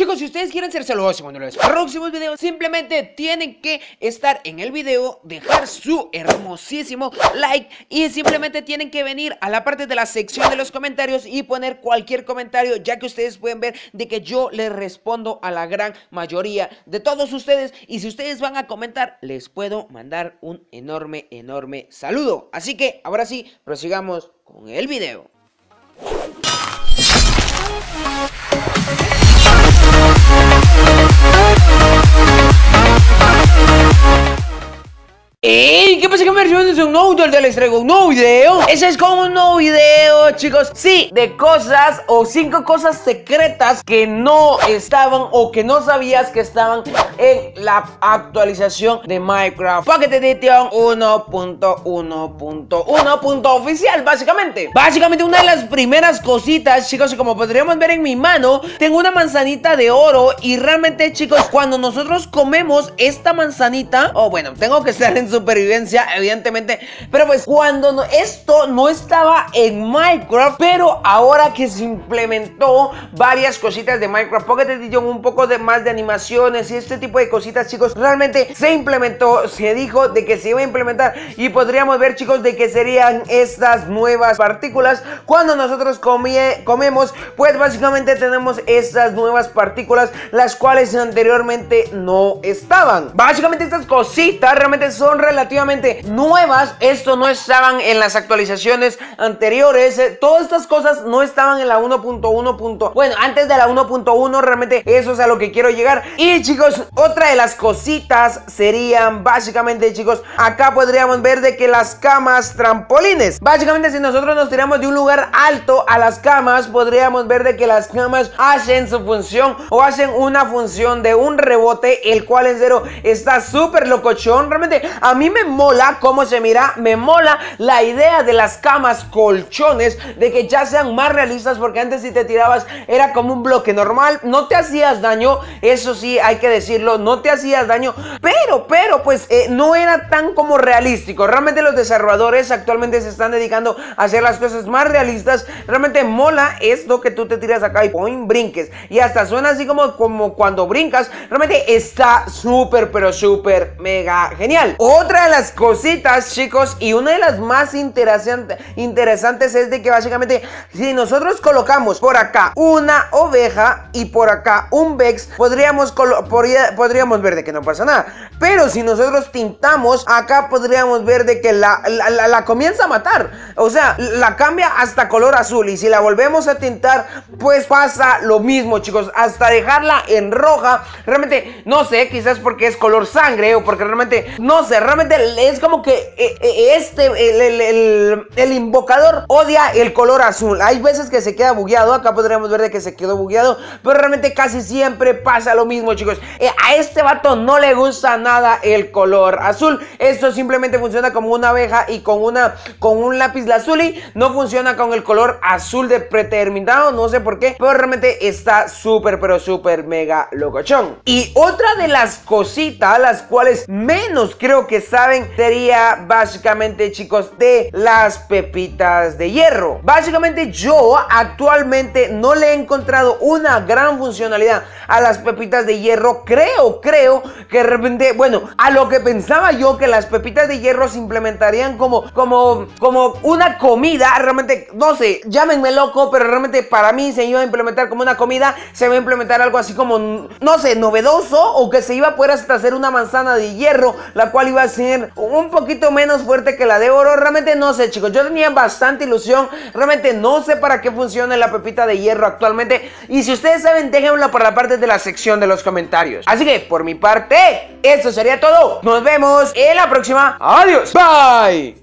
Chicos, si ustedes quieren ser saludos en los próximos videos, simplemente tienen que estar en el video, dejar su hermosísimo like y simplemente tienen que venir a la parte de la sección de los comentarios y poner cualquier comentario, ya que ustedes pueden ver de que yo les respondo a la gran mayoría de todos ustedes y si ustedes van a comentar, les puedo mandar un enorme, enorme saludo. Así que ahora sí, prosigamos con el video. Que me de un nuevo tutorial les traigo un nuevo video Ese es como un nuevo video chicos Sí, de cosas o cinco cosas secretas que no estaban o que no sabías que estaban en la actualización de Minecraft Pocket Edition 1.1.1. oficial básicamente Básicamente una de las primeras cositas chicos y como podríamos ver en mi mano Tengo una manzanita de oro y realmente chicos cuando nosotros comemos esta manzanita O bueno, tengo que estar en supervivencia evidentemente. Pero pues cuando esto no estaba en Minecraft, pero ahora que se implementó varias cositas de Minecraft Pocket Edition, un poco de más de animaciones y este tipo de cositas, chicos, realmente se implementó, se dijo de que se iba a implementar y podríamos ver, chicos, de que serían estas nuevas partículas. Cuando nosotros comemos, pues básicamente tenemos estas nuevas partículas, las cuales anteriormente no estaban. Básicamente estas cositas realmente son relativamente nuevas, esto no estaban en las actualizaciones anteriores, eh, todas estas cosas no estaban en la 1.1. Bueno, antes de la 1.1 realmente eso es a lo que quiero llegar. Y chicos, otra de las cositas serían básicamente chicos, acá podríamos ver de que las camas trampolines, básicamente si nosotros nos tiramos de un lugar alto a las camas, podríamos ver de que las camas hacen su función o hacen una función de un rebote, el cual en cero está súper locochón, realmente a mí me mola como cómo se mira. Me mola la idea de las camas colchones, de que ya sean más realistas, porque antes si te tirabas era como un bloque normal, no te hacías daño, eso sí, hay que decirlo, no te hacías daño, pero, pero, pues eh, no era tan como realístico. Realmente los desarrolladores actualmente se están dedicando a hacer las cosas más realistas. Realmente mola esto que tú te tiras acá y brinques. Y hasta suena así como, como cuando brincas. Realmente está súper, pero súper mega genial. Otra de las cosas chicos. Y una de las más interesante, interesantes es de que básicamente, si nosotros colocamos por acá una oveja y por acá un Vex, podríamos, podríamos ver de que no pasa nada. Pero si nosotros tintamos, acá podríamos ver de que la, la, la comienza a matar. O sea, la cambia hasta color azul. Y si la volvemos a tintar, pues pasa lo mismo, chicos. Hasta dejarla en roja. Realmente, no sé, quizás porque es color sangre o porque realmente, no sé, realmente es como como que eh, eh, este, el, invocador odia el color azul. Hay veces que se queda bugueado, acá podríamos ver de que se quedó bugueado, pero realmente casi siempre pasa lo mismo, chicos. Eh, a este vato no le gusta nada el color azul. Esto simplemente funciona como una abeja y con, una, con un lápiz lazuli. No funciona con el color azul de preterminado, no sé por qué, pero realmente está súper, pero súper mega locochón. Y otra de las cositas, las cuales menos creo que saben, sería básicamente chicos de las pepitas de hierro. Básicamente yo actualmente no le he encontrado una gran funcionalidad a las pepitas de hierro. Creo, creo que de repente, bueno, a lo que pensaba yo que las pepitas de hierro se implementarían como, como, como una comida, realmente, no sé, llámenme loco, pero realmente para mí se iba a implementar como una comida, se iba a implementar algo así como, no sé, novedoso o que se iba a poder hasta hacer una manzana de hierro, la cual iba a ser un un poquito menos fuerte que la de oro. Realmente no sé, chicos. Yo tenía bastante ilusión. Realmente no sé para qué funciona la pepita de hierro actualmente. Y si ustedes saben, déjenla por la parte de la sección de los comentarios. Así que, por mi parte, eso sería todo. Nos vemos en la próxima. Adiós. Bye.